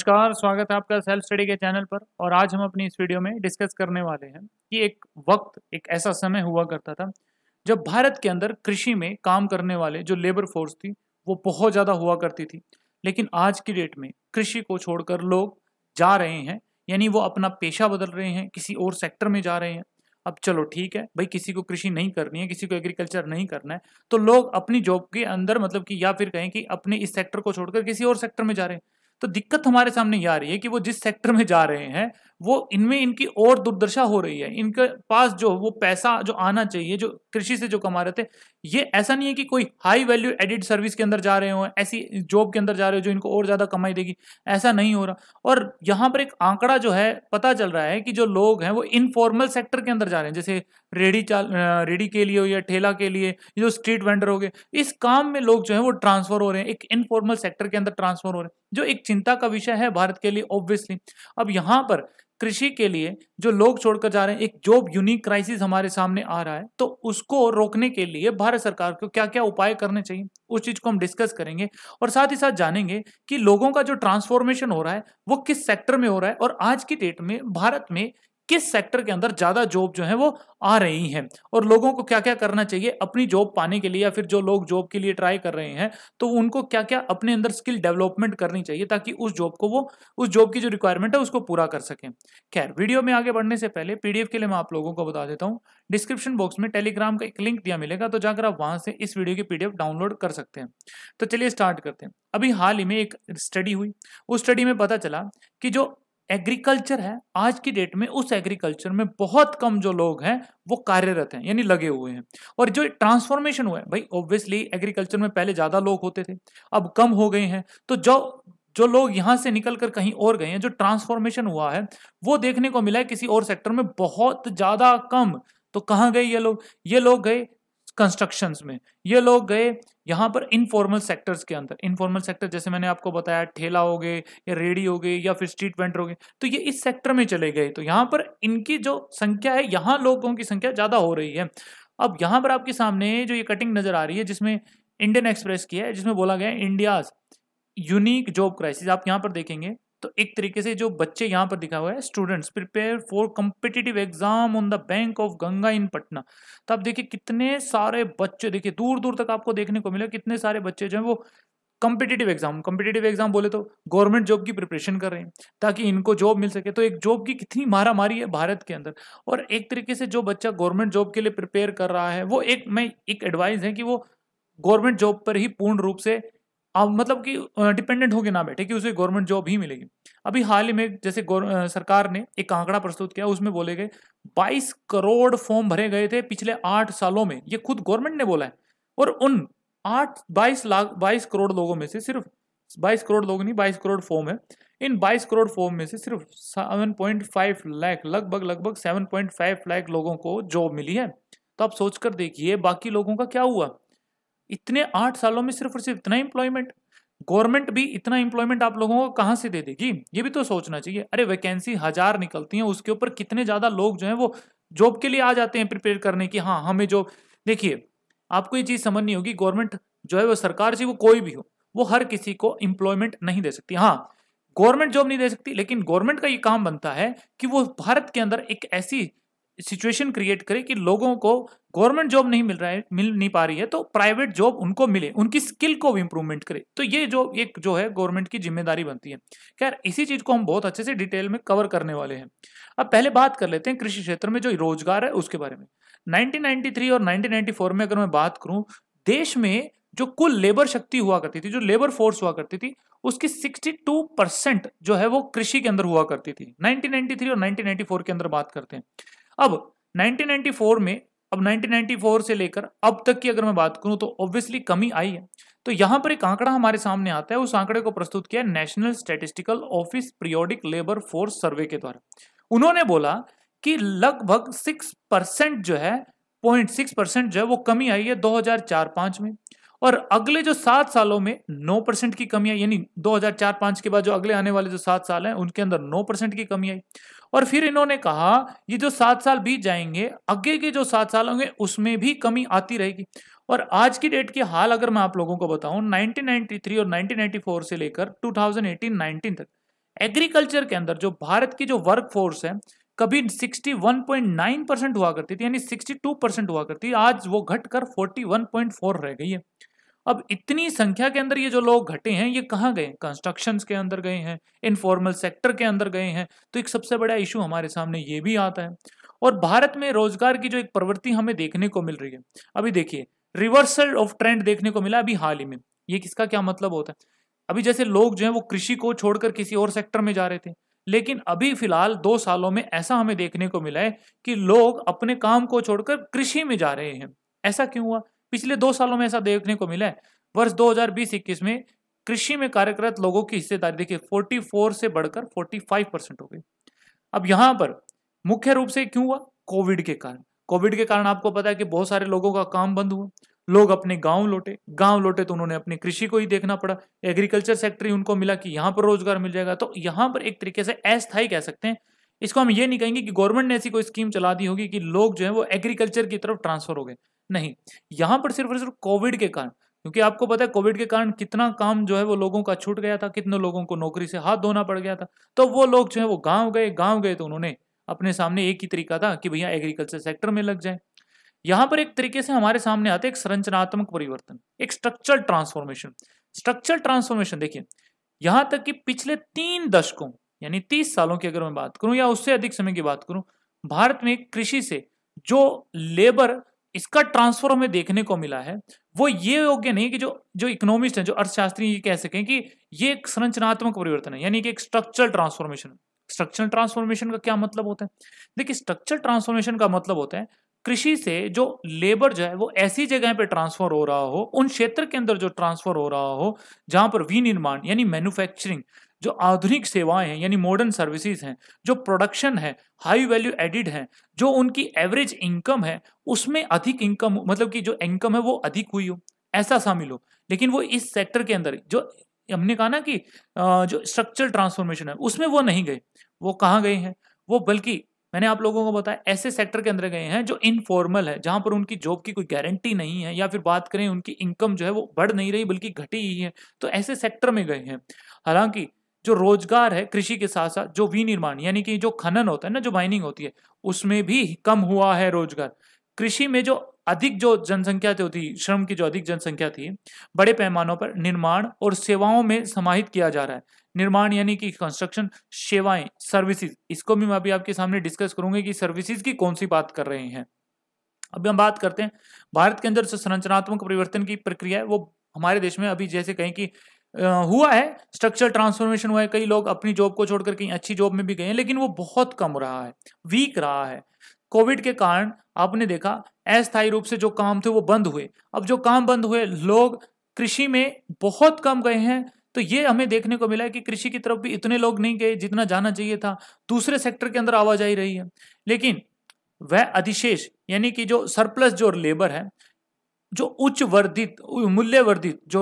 नमस्कार स्वागत है आपका सेल्फ स्टडी के चैनल पर और आज हम अपनी इस वीडियो में डिस्कस करने वाले हैं कि एक वक्त एक ऐसा समय हुआ करता था जब भारत के अंदर कृषि में काम करने वाले जो लेबर फोर्स थी वो बहुत ज़्यादा हुआ करती थी लेकिन आज की डेट में कृषि को छोड़कर लोग जा रहे हैं यानी वो अपना पेशा बदल रहे हैं किसी और सेक्टर में जा रहे हैं अब चलो ठीक है भाई किसी को कृषि नहीं करनी है किसी को एग्रीकल्चर नहीं करना है तो लोग अपनी जॉब के अंदर मतलब कि या फिर कहें कि अपने इस सेक्टर को छोड़कर किसी और सेक्टर में जा रहे हैं तो दिक्कत हमारे सामने ये आ रही है कि वो जिस सेक्टर में जा रहे हैं वो इनमें इनकी और दुर्दशा हो रही है इनके पास जो वो पैसा जो आना चाहिए जो कृषि से जो कमा रहे थे ये ऐसा नहीं है कि कोई हाई वैल्यू एडिड सर्विस के अंदर जा रहे हो ऐसी जॉब के अंदर जा रहे हो जो इनको और ज़्यादा कमाई देगी ऐसा नहीं हो रहा और यहाँ पर एक आंकड़ा जो है पता चल रहा है कि जो लोग हैं वो इनफॉर्मल सेक्टर के अंदर जा रहे हैं जैसे रेडी चाल रेडी के लिए हो या ठेला के लिए जो स्ट्रीट वेंडर हो गए इस काम में लोग जो है वो ट्रांसफ़र हो रहे हैं एक इनफॉर्मल सेक्टर के अंदर ट्रांसफ़र हो रहे हैं जो एक चिंता का विषय है भारत के लिए ऑब्वियसली अब यहाँ पर कृषि के लिए जो लोग छोड़कर जा रहे हैं एक जॉब यूनिक क्राइसिस हमारे सामने आ रहा है तो उसको रोकने के लिए भारत सरकार को क्या क्या उपाय करने चाहिए उस चीज को हम डिस्कस करेंगे और साथ ही साथ जानेंगे कि लोगों का जो ट्रांसफॉर्मेशन हो रहा है वो किस सेक्टर में हो रहा है और आज की डेट में भारत में किस सेक्टर के अंदर ज़्यादा जॉब जो है वो आ रही हैं और लोगों को क्या क्या करना चाहिए अपनी जॉब पाने के लिए या फिर जो लोग जॉब के लिए ट्राई कर रहे हैं तो उनको क्या क्या अपने अंदर स्किल डेवलपमेंट करनी चाहिए ताकि उस जॉब को वो उस जॉब की जो रिक्वायरमेंट है उसको पूरा कर सकें खैर वीडियो में आगे बढ़ने से पहले पीडीएफ के लिए मैं आप लोगों को बता देता हूँ डिस्क्रिप्शन बॉक्स में टेलीग्राम का एक लिंक दिया मिलेगा तो जाकर आप वहाँ से इस वीडियो की पीडीएफ डाउनलोड कर सकते हैं तो चलिए स्टार्ट करते हैं अभी हाल ही में एक स्टडी हुई उस स्टडी में पता चला कि जो एग्रीकल्चर है आज की डेट में उस एग्रीकल्चर में बहुत कम जो लोग हैं वो कार्यरत हैं यानी लगे हुए हैं और जो ट्रांसफॉर्मेशन हुआ है भाई ऑब्वियसली एग्रीकल्चर में पहले ज़्यादा लोग होते थे अब कम हो गए हैं तो जो जो लोग यहाँ से निकल कर कहीं और गए हैं जो ट्रांसफॉर्मेशन हुआ है वो देखने को मिला है किसी और सेक्टर में बहुत ज़्यादा कम तो कहाँ गए ये लोग ये लोग गए कंस्ट्रक्शंस में ये लोग गए यहाँ पर इनफॉर्मल सेक्टर्स के अंदर इनफॉर्मल सेक्टर जैसे मैंने आपको बताया ठेला हो गए या रेडी हो गए या फिर स्ट्रीट वेंडर हो गए तो ये इस सेक्टर में चले गए तो यहाँ पर इनकी जो संख्या है यहाँ लोगों की संख्या ज़्यादा हो रही है अब यहाँ पर आपके सामने जो ये कटिंग नज़र आ रही है जिसमें इंडियन एक्सप्रेस की है जिसमें बोला गया है इंडियाज़ यूनिक जॉब क्राइसिस आप यहाँ पर देखेंगे तो एक तरीके से जो बच्चे यहाँ पर दिखा हुआ है students prepare for competitive exam on the bank of Ganga in Patna तो आप देखिए कितने सारे बच्चे देखिए दूर दूर तक आपको देखने को मिले कितने सारे बच्चे जो हैं वो कम्पिटेटिव एग्जाम कम्पिटेटिव एग्जाम बोले तो गवर्नमेंट जॉब की प्रिपरेशन कर रहे हैं ताकि इनको जॉब मिल सके तो एक जॉब की कितनी मारा मारी है भारत के अंदर और एक तरीके से जो बच्चा गवर्नमेंट जॉब के लिए प्रिपेयर कर रहा है वो एक मैं एक एडवाइस है कि वो गवर्नमेंट जॉब पर ही पूर्ण रूप से आप मतलब कि डिपेंडेंट होके ना बैठे कि उसे गवर्नमेंट जॉब ही मिलेगी अभी हाल ही में जैसे सरकार ने एक आंकड़ा प्रस्तुत किया उसमें बोले गए 22 करोड़ फॉर्म भरे गए थे पिछले आठ सालों में ये खुद गवर्नमेंट ने बोला है और उन आठ बाईस लाख बाईस करोड़ लोगों में से सिर्फ बाईस करोड़ लोग नहीं बाईस करोड़ फॉर्म है इन बाईस करोड़ फॉर्म में से सिर्फ सेवन पॉइंट फाइव लाख लगभग लगभग सेवन पॉइंट फाइव लाख लोगों को जॉब मिली है तो आप सोच कर देखिए बाकी लोगों का क्या हुआ इतने आठ सालों में सिर्फ और सिर्फ इतना एम्प्लॉयमेंट गवर्नमेंट भी इतना एम्प्लॉयमेंट आप लोगों को कहाँ से दे देगी ये भी तो सोचना चाहिए अरे वैकेंसी हजार निकलती है उसके ऊपर कितने ज्यादा लोग जो है वो जॉब के लिए आ जाते हैं प्रिपेयर करने की हाँ हमें जॉब देखिए आपको ये चीज समझनी होगी गवर्नमेंट जो है वो सरकार से वो कोई भी हो वो हर किसी को एम्प्लॉयमेंट नहीं दे सकती हाँ गवर्नमेंट जॉब नहीं दे सकती लेकिन गवर्नमेंट का ये काम बनता है कि वो भारत के अंदर एक ऐसी सिचुएशन क्रिएट करें कि लोगों को गवर्नमेंट जॉब नहीं मिल रहा है मिल नहीं पा रही है तो प्राइवेट जॉब उनको मिले उनकी स्किल को भी इंप्रूवमेंट करे तो ये जो एक जो है गवर्नमेंट की जिम्मेदारी बनती है खैर इसी चीज को हम बहुत अच्छे से डिटेल में कवर करने वाले हैं अब पहले बात कर लेते हैं कृषि क्षेत्र में जो रोजगार है उसके बारे में 1993 और 1994 में अगर मैं बात करूं देश में जो कुल लेबर शक्ति हुआ करती थी जो लेबर फोर्स हुआ करती थी उसकी 62 परसेंट जो है वो कृषि के अंदर हुआ करती थी 1993 और 1994 के अंदर बात करते हैं अब 1994 में अब 1994 से लेकर अब तक की अगर मैं बात करूं तो ऑब्वियसली कमी आई है तो यहां पर एक आंकड़ा हमारे सामने आता है उस आंकड़े को प्रस्तुत किया national statistical office periodic labour force survey के द्वारा उन्होंने बोला कि लगभग सिक्स परसेंट जो है पॉइंट सिक्स परसेंट जो है वो कमी आई है दो हजार चार पांच में और अगले जो सात सालों में नौ परसेंट की कमी आई यानी दो हजार चार पांच के बाद जो अगले आने वाले जो सात साल हैं उनके अंदर नौ परसेंट की कमी आई और फिर इन्होंने कहा ये जो सात साल बीत जाएंगे आगे के जो सात साल होंगे उसमें भी कमी आती रहेगी और आज की डेट की हाल अगर मैं आप लोगों को बताऊं 1993 और 1994 से लेकर 2018-19 तक एग्रीकल्चर के अंदर जो भारत की जो वर्क फोर्स है कभी 61.9 परसेंट हुआ करती थी यानी 62 परसेंट हुआ करती आज वो घटकर 41.4 रह गई है अब इतनी संख्या के अंदर ये जो लोग घटे हैं ये कहाँ गए कंस्ट्रक्शन के अंदर गए हैं इनफॉर्मल सेक्टर के अंदर गए हैं तो एक सबसे बड़ा इशू हमारे सामने ये भी आता है और भारत में रोजगार की जो एक प्रवृत्ति हमें देखने को मिल रही है अभी देखिए रिवर्सल ऑफ ट्रेंड देखने को मिला अभी हाल ही में ये किसका क्या मतलब होता है अभी जैसे लोग जो है वो कृषि को छोड़कर किसी और सेक्टर में जा रहे थे लेकिन अभी फिलहाल दो सालों में ऐसा हमें देखने को मिला है कि लोग अपने काम को छोड़कर कृषि में जा रहे हैं ऐसा क्यों हुआ पिछले दो सालों में ऐसा देखने को मिला है वर्ष 2020-21 में कृषि में कार्यरत लोगों की हिस्सेदारी देखिए 44 से बढ़कर 45 परसेंट हो गई अब यहां पर मुख्य रूप से क्यों हुआ कोविड के कारण कोविड के कारण आपको पता है कि बहुत सारे लोगों का काम बंद हुआ लोग अपने गांव लौटे गांव लौटे तो उन्होंने अपनी कृषि को ही देखना पड़ा एग्रीकल्चर सेक्टर ही उनको मिला कि यहां पर रोजगार मिल जाएगा तो यहां पर एक तरीके से अस्थायी कह सकते हैं इसको हम ये नहीं कहेंगे कि गवर्नमेंट ने ऐसी कोई स्कीम चला दी होगी कि लोग जो है वो एग्रीकल्चर की तरफ ट्रांसफर हो गए नहीं यहाँ पर सिर्फ और सिर्फ कोविड के कारण क्योंकि आपको पता है कोविड के कारण कितना काम जो है वो लोगों का छूट गया था कितने लोगों को नौकरी से हाथ धोना पड़ गया था तो वो लोग जो है वो गांव गए गांव गए तो उन्होंने अपने सामने एक ही तरीका था कि भैया एग्रीकल्चर सेक्टर में लग जाए यहाँ पर एक तरीके से हमारे सामने आते एक संरचनात्मक परिवर्तन एक स्ट्रक्चरल ट्रांसफॉर्मेशन स्ट्रक्चरल ट्रांसफॉर्मेशन देखिए यहाँ तक कि पिछले तीन दशकों यानी तीस सालों की अगर मैं बात करूँ या उससे अधिक समय की बात करूँ भारत में कृषि से जो लेबर इसका ट्रांसफर हमें देखने को मिला है वो ये योग्य नहीं कि जो जो इकोनॉमिस्ट हैं जो अर्थशास्त्री कह सकें कि ये एक संरचनात्मक परिवर्तन है यानी कि एक स्ट्रक्चरल ट्रांसफॉर्मेशन स्ट्रक्चरल ट्रांसफॉर्मेशन का क्या मतलब होता है देखिए स्ट्रक्चरल ट्रांसफॉर्मेशन का मतलब होता है कृषि से जो लेबर जो है वो ऐसी जगह पर ट्रांसफर हो रहा हो उन क्षेत्र के अंदर जो ट्रांसफर हो रहा हो जहां पर विनिर्माण यानी मैन्युफैक्चरिंग जो आधुनिक सेवाएं हैं यानी मॉडर्न सर्विसेज हैं जो प्रोडक्शन है हाई वैल्यू एडिड है जो उनकी एवरेज इनकम है उसमें अधिक इनकम मतलब कि जो इनकम है वो अधिक हुई हो ऐसा शामिल हो लेकिन वो इस सेक्टर के अंदर जो हमने कहा ना कि जो स्ट्रक्चरल ट्रांसफॉर्मेशन है उसमें वो नहीं गए वो कहाँ गए हैं वो बल्कि मैंने आप लोगों को बताया ऐसे सेक्टर के अंदर गए हैं जो इनफॉर्मल है जहां पर उनकी जॉब की कोई गारंटी नहीं है या फिर बात करें उनकी इनकम जो है वो बढ़ नहीं रही बल्कि घटी ही है तो ऐसे सेक्टर में गए हैं हालांकि जो रोजगार है कृषि के साथ साथ जो विनिर्माण यानी कि जो खनन होता है ना जो माइनिंग होती है उसमें भी कम हुआ है रोजगार कृषि में जो अधिक जो जनसंख्या थी श्रम की जो अधिक जनसंख्या थी बड़े पैमानों पर निर्माण और सेवाओं में समाहित किया जा रहा है निर्माण यानी कि कंस्ट्रक्शन सेवाएं सर्विसेज इसको भी मैं अभी आपके सामने डिस्कस करूंगी कि सर्विसेज की कौन सी बात कर रहे हैं अभी हम बात करते हैं भारत के अंदर जो संरचनात्मक परिवर्तन की प्रक्रिया है वो हमारे देश में अभी जैसे कहें कि हुआ है स्ट्रक्चर ट्रांसफॉर्मेशन हुआ है कई लोग अपनी जॉब को छोड़कर कहीं अच्छी जॉब में भी गए हैं लेकिन वो बहुत कम रहा है वीक रहा है कोविड के कारण आपने देखा अस्थायी रूप से जो काम थे वो बंद हुए अब जो काम बंद हुए लोग कृषि में बहुत कम गए हैं तो ये हमें देखने को मिला है कि कृषि की तरफ भी इतने लोग नहीं गए जितना जाना चाहिए था दूसरे सेक्टर के अंदर आवाजाही रही है लेकिन वह अधिशेष यानी कि जो सरप्लस जो लेबर है जो उच्च वर्धित मूल्य वर्धित जो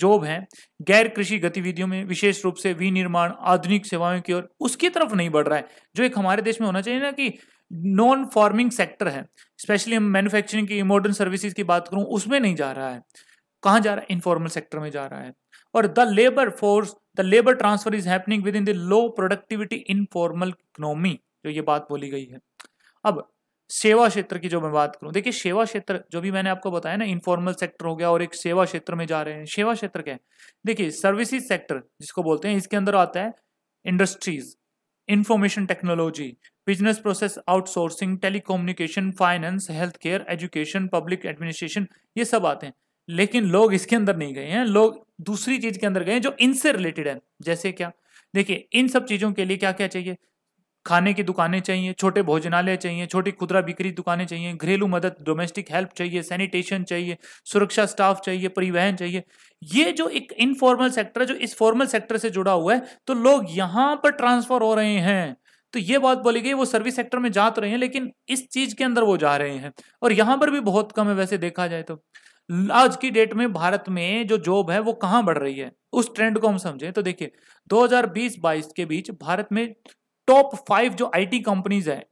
जॉब हैं गैर कृषि गतिविधियों में विशेष रूप से विनिर्माण आधुनिक सेवाओं की ओर उसकी तरफ नहीं बढ़ रहा है जो एक हमारे देश में होना चाहिए ना कि नॉन फार्मिंग सेक्टर है स्पेशली हम मैन्युफैक्चरिंग की मॉडर्न सर्विसेज की बात करूं उसमें नहीं जा रहा है कहाँ जा रहा है इनफॉर्मल सेक्टर में जा रहा है और the labour force the labour transfer is happening within the low productivity informal economy जो ये बात बोली गई है अब सेवा क्षेत्र की जो मैं बात करूं देखिए सेवा क्षेत्र जो भी मैंने आपको बताया ना इनफॉर्मल सेक्टर हो गया और एक सेवा क्षेत्र में जा रहे हैं सेवा क्षेत्र क्या है देखिए सर्विसेज सेक्टर जिसको बोलते हैं इसके अंदर आता है industries information technology business process outsourcing telecommunication finance health care education public administration ये सब आते हैं लेकिन लोग इसके अंदर नहीं गए हैं लोग दूसरी चीज के अंदर गए हैं जो इनसे रिलेटेड है जैसे क्या देखिए इन सब चीजों के लिए क्या क्या चाहिए खाने की दुकानें चाहिए छोटे भोजनालय चाहिए छोटी खुदरा बिक्री दुकानें चाहिए घरेलू मदद डोमेस्टिक हेल्प चाहिए सैनिटेशन चाहिए सुरक्षा स्टाफ चाहिए परिवहन चाहिए ये जो एक इनफॉर्मल सेक्टर है जो इस फॉर्मल सेक्टर से जुड़ा हुआ है तो लोग यहाँ पर ट्रांसफर हो रहे हैं तो ये बात बोली गई वो सर्विस सेक्टर में जा तो रहे हैं लेकिन इस चीज के अंदर वो जा रहे हैं और यहाँ पर भी बहुत कम है वैसे देखा जाए तो आज की डेट में भारत में जो जॉब है वो कहाँ बढ़ रही है उस ट्रेंड को हम समझें तो देखिए 2020-22 के बीच भारत में टॉप फाइव जो आईटी कंपनीज है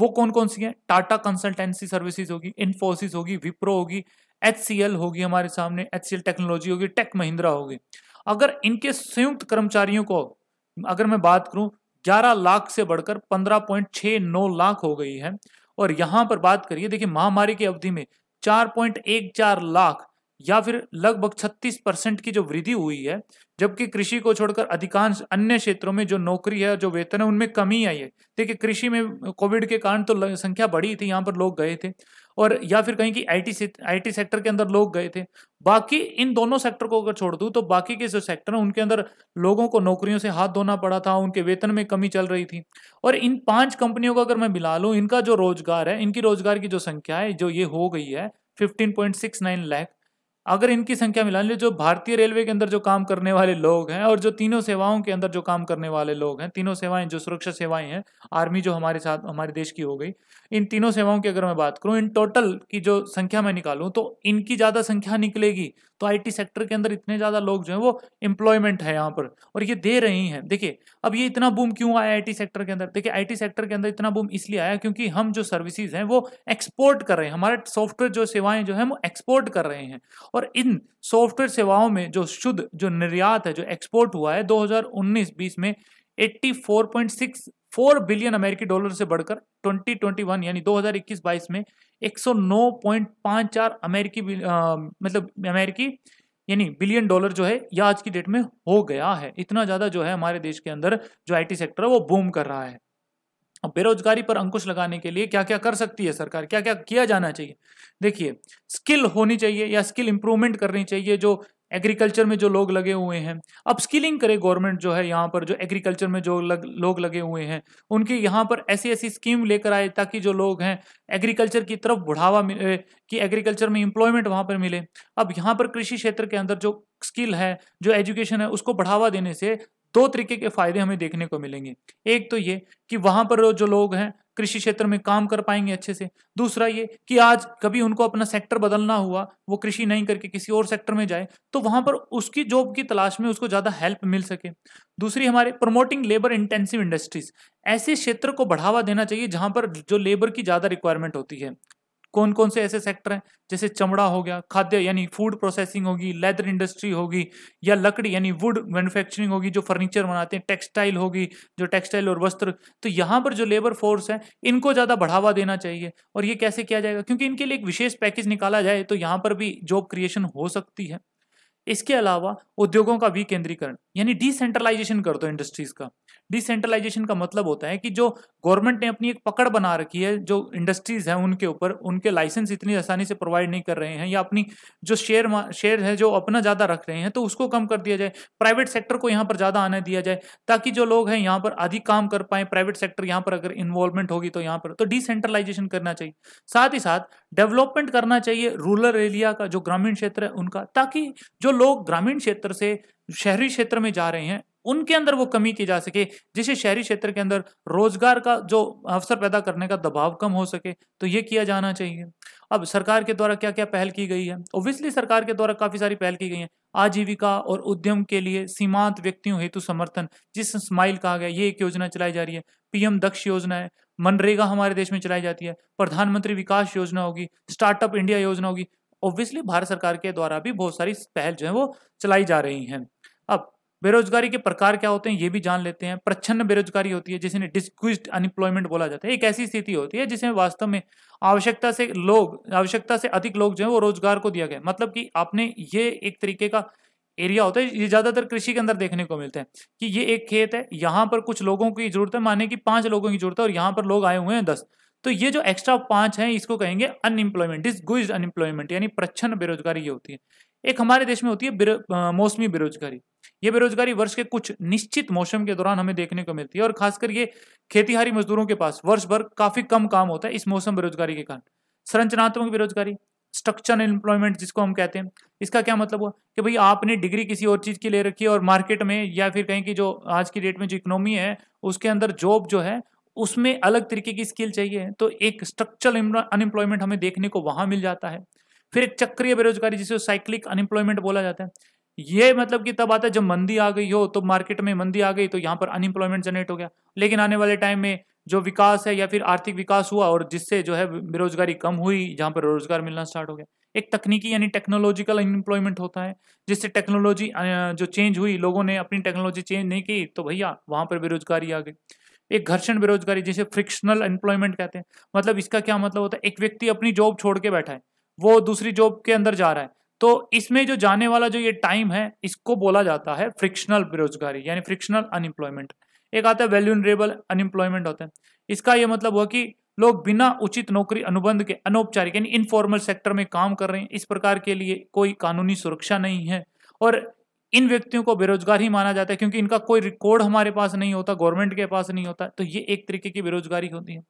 वो कौन कौन सी है टाटा कंसल्टेंसी सर्विसेज होगी इन्फोसिस होगी विप्रो होगी एच होगी हमारे सामने एच टेक्नोलॉजी होगी टेक महिंद्रा होगी अगर इनके संयुक्त कर्मचारियों को अगर मैं बात करूं 11 लाख से बढ़कर 15.69 लाख हो गई है और यहां पर बात करिए देखिए महामारी की अवधि में 4.14 लाख या फिर लगभग 36 परसेंट की जो वृद्धि हुई है जबकि कृषि को छोड़कर अधिकांश अन्य क्षेत्रों में जो नौकरी है जो वेतन है उनमें कमी आई है देखिए कृषि में कोविड के कारण तो संख्या बढ़ी थी यहाँ पर लोग गए थे और या फिर कहीं कि आईटी आईटी सेक्टर के अंदर लोग गए थे बाकी इन दोनों सेक्टर को अगर छोड़ दूँ तो बाकी के जो सेक्टर हैं उनके अंदर लोगों को नौकरियों से हाथ धोना पड़ा था उनके वेतन में कमी चल रही थी और इन पाँच कंपनियों को अगर मैं मिला लूँ इनका जो रोजगार है इनकी रोजगार की जो संख्या है जो ये हो गई है फिफ्टीन लाख अगर इनकी संख्या मिला लो जो भारतीय रेलवे के अंदर जो काम करने वाले लोग हैं और जो तीनों सेवाओं के अंदर जो काम करने वाले लोग हैं तीनों सेवाएं जो सुरक्षा सेवाएं हैं आर्मी जो हमारे साथ हमारे देश की हो गई इन तीनों सेवाओं की अगर मैं बात करूं इन टोटल की जो संख्या मैं निकालूं तो इनकी ज़्यादा संख्या निकलेगी तो आई सेक्टर के अंदर इतने ज़्यादा लोग जो है वो एम्प्लॉयमेंट है यहाँ पर और ये दे रही है देखिये अब ये इतना बूम क्यों आया आई सेक्टर के अंदर देखिए आई सेक्टर के अंदर इतना बूम इसलिए आया क्योंकि हम जो सर्विसेज हैं वो एक्सपोर्ट कर रहे हैं हमारे सॉफ्टवेयर जो सेवाएं जो है वो एक्सपोर्ट कर रहे हैं और इन सॉफ्टवेयर सेवाओं में जो शुद्ध जो निर्यात है जो एक्सपोर्ट हुआ है 2019-20 में 84.64 बिलियन अमेरिकी डॉलर से बढ़कर 2021 यानी 2021-22 में 109.54 अमेरिकी आ, मतलब अमेरिकी यानी बिलियन डॉलर जो है यह आज की डेट में हो गया है इतना ज़्यादा जो है हमारे देश के अंदर जो आईटी सेक्टर है वो बूम कर रहा है बेरोजगारी पर अंकुश लगाने के लिए क्या क्या कर सकती है सरकार क्या क्या किया जाना चाहिए देखिए स्किल होनी चाहिए या स्किल इंप्रूवमेंट करनी चाहिए जो एग्रीकल्चर में जो लोग लगे हुए हैं अब स्किलिंग करे गवर्नमेंट जो है यहाँ पर जो एग्रीकल्चर में जो लग, लोग लगे हुए हैं उनके यहाँ पर ऐसी ऐसी स्कीम लेकर आए ताकि जो लोग हैं एग्रीकल्चर की तरफ बढ़ावा मिले कि एग्रीकल्चर में इंप्लॉयमेंट वहाँ पर मिले अब यहाँ पर कृषि क्षेत्र के अंदर जो स्किल है जो एजुकेशन है उसको बढ़ावा देने से दो तरीके के फायदे हमें देखने को मिलेंगे एक तो ये कि वहां पर जो लोग हैं कृषि क्षेत्र में काम कर पाएंगे अच्छे से दूसरा ये कि आज कभी उनको अपना सेक्टर बदलना हुआ वो कृषि नहीं करके किसी और सेक्टर में जाए तो वहां पर उसकी जॉब की तलाश में उसको ज़्यादा हेल्प मिल सके दूसरी हमारे प्रमोटिंग लेबर इंटेंसिव इंडस्ट्रीज ऐसे क्षेत्र को बढ़ावा देना चाहिए जहाँ पर जो लेबर की ज़्यादा रिक्वायरमेंट होती है कौन कौन से ऐसे सेक्टर हैं जैसे चमड़ा हो गया खाद्य यानी फूड प्रोसेसिंग होगी लेदर इंडस्ट्री होगी या लकड़ी यानी वुड मैन्युफैक्चरिंग होगी जो फर्नीचर बनाते हैं टेक्सटाइल होगी जो टेक्सटाइल और वस्त्र तो यहाँ पर जो लेबर फोर्स है इनको ज़्यादा बढ़ावा देना चाहिए और ये कैसे किया जाएगा क्योंकि इनके लिए एक विशेष पैकेज निकाला जाए तो यहाँ पर भी जॉब क्रिएशन हो सकती है इसके अलावा उद्योगों का विकेंद्रीकरण यानी डिसेंट्रलाइजेशन कर दो इंडस्ट्रीज का डिसेंट्रलाइजेशन का मतलब होता है कि जो गवर्नमेंट ने अपनी एक पकड़ बना रखी है जो इंडस्ट्रीज हैं उनके ऊपर उनके लाइसेंस इतनी आसानी से प्रोवाइड नहीं कर रहे हैं या अपनी जो शेयर शेयर है जो अपना ज़्यादा रख रहे हैं तो उसको कम कर दिया जाए प्राइवेट सेक्टर को यहाँ पर ज़्यादा आने दिया जाए ताकि जो लोग हैं यहाँ पर अधिक काम कर पाए प्राइवेट सेक्टर यहाँ पर अगर इन्वॉल्वमेंट होगी तो यहाँ पर तो डिसेंट्रलाइजेशन करना चाहिए साथ ही साथ डेवलपमेंट करना चाहिए रूरल एरिया का जो ग्रामीण क्षेत्र है उनका ताकि जो लोग ग्रामीण क्षेत्र से शहरी क्षेत्र में जा रहे हैं उनके अंदर वो कमी की जा सके जिसे शहरी क्षेत्र के अंदर रोजगार का जो अवसर पैदा करने का दबाव कम हो सके तो ये किया जाना चाहिए अब सरकार के द्वारा क्या क्या पहल की गई है ओब्वियसली सरकार के द्वारा काफ़ी सारी पहल की गई है आजीविका और उद्यम के लिए सीमांत व्यक्तियों हेतु समर्थन जिस स्माइल कहा गया ये एक योजना चलाई जा रही है पीएम दक्ष योजना है मनरेगा हमारे देश में चलाई जाती है प्रधानमंत्री विकास योजना होगी स्टार्टअप इंडिया योजना होगी ऑब्वियसली भारत सरकार के द्वारा भी बहुत सारी पहल जो है वो चलाई जा रही हैं अब बेरोजगारी के प्रकार क्या होते हैं ये भी जान लेते हैं प्रच्छन्न बेरोजगारी होती है जिसे डिस्क्विस्ट अनएम्प्लॉयमेंट बोला जाता है एक ऐसी स्थिति होती है जिसमें वास्तव में आवश्यकता से लोग आवश्यकता से अधिक लोग जो है वो रोजगार को दिया गया मतलब कि आपने ये एक तरीके का एरिया होता है ये ज़्यादातर कृषि के अंदर देखने को मिलता है कि ये एक खेत है यहाँ पर कुछ लोगों की जरूरत है माने की पांच लोगों की जरूरत है और यहाँ पर लोग आए हुए हैं दस तो ये जो एक्स्ट्रा पांच है इसको कहेंगे अनएम्प्लॉयमेंट डिस्क्विस्ट अनएम्प्लॉयमेंट यानी प्रच्छन्न बेरोजगारी ये होती है एक हमारे देश में होती है मौसमी बेरोजगारी ये बेरोजगारी वर्ष के कुछ निश्चित मौसम के दौरान हमें देखने को मिलती है और खासकर ये खेतीहारी मजदूरों के पास वर्ष भर काफी कम काम होता है इस मौसम बेरोजगारी के कारण संरचनात्मक बेरोजगारी स्ट्रक्चर एम्प्लॉयमेंट जिसको हम कहते हैं इसका क्या मतलब हुआ कि भाई आपने डिग्री किसी और चीज़ की ले रखी है और मार्केट में या फिर कहीं की जो आज की डेट में जो इकोनॉमी है उसके अंदर जॉब जो है उसमें अलग तरीके की स्किल चाहिए तो एक स्ट्रक्चरल अनएम्प्लॉयमेंट हमें देखने को वहां मिल जाता है फिर एक चक्रीय बेरोजगारी जिसे साइक्लिक अनएम्प्लॉयमेंट बोला जाता है ये मतलब कि तब आता है जब मंदी आ गई हो तो मार्केट में मंदी आ गई तो यहाँ पर अनएम्प्लॉयमेंट जनरेट हो गया लेकिन आने वाले टाइम में जो विकास है या फिर आर्थिक विकास हुआ और जिससे जो है बेरोजगारी कम हुई जहाँ पर रोजगार मिलना स्टार्ट हो गया एक तकनीकी यानी टेक्नोलॉजिकल अनएम्प्लॉयमेंट होता है जिससे टेक्नोलॉजी जो चेंज हुई लोगों ने अपनी टेक्नोलॉजी चेंज नहीं की तो भैया वहाँ पर बेरोजगारी आ गई एक घर्षण बेरोजगारी जिसे फ्रिक्शनल एम्प्लॉयमेंट कहते हैं मतलब इसका क्या मतलब होता है एक व्यक्ति अपनी जॉब छोड़ के बैठा है वो दूसरी जॉब के अंदर जा रहा है तो इसमें जो जाने वाला जो ये टाइम है इसको बोला जाता है फ्रिक्शनल बेरोजगारी यानी फ्रिक्शनल अनएम्प्लॉयमेंट एक आता है वैल्यूनरेबल अनएम्प्लॉयमेंट होता है इसका ये मतलब हुआ कि लोग बिना उचित नौकरी अनुबंध के अनौपचारिक यानी इनफॉर्मल सेक्टर में काम कर रहे हैं इस प्रकार के लिए कोई कानूनी सुरक्षा नहीं है और इन व्यक्तियों को बेरोजगार ही माना जाता है क्योंकि इनका कोई रिकॉर्ड हमारे पास नहीं होता गवर्नमेंट के पास नहीं होता तो ये एक तरीके की बेरोजगारी होती है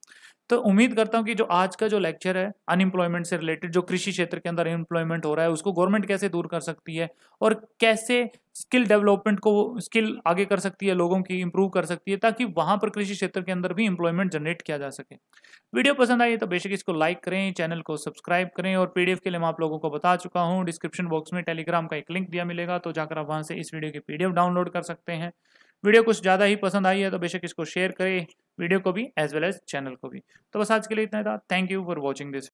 तो उम्मीद करता हूँ कि जो आज का जो लेक्चर है अनएम्प्लॉयमेंट से रिलेटेड जो कृषि क्षेत्र के अंदर अनएम्प्लॉयमेंट हो रहा है उसको गवर्नमेंट कैसे दूर कर सकती है और कैसे स्किल डेवलपमेंट को स्किल आगे कर सकती है लोगों की इंप्रूव कर सकती है ताकि वहाँ पर कृषि क्षेत्र के अंदर भी इंप्लॉयमेंट जनरेट किया जा सके वीडियो पसंद आई तो बेशक इसको लाइक करें चैनल को सब्सक्राइब करें और पीडीएफ के लिए मैं आप लोगों को बता चुका हूँ डिस्क्रिप्शन बॉक्स में टेलीग्राम का एक लिंक दिया मिलेगा तो जाकर आप वहाँ से इस वीडियो की पीडीएफ डाउनलोड कर सकते हैं वीडियो कुछ ज़्यादा ही पसंद आई है तो बेशक इसको शेयर करें वीडियो को भी एज वेल एज चैनल को भी तो बस आज के लिए इतना था thank you for watching this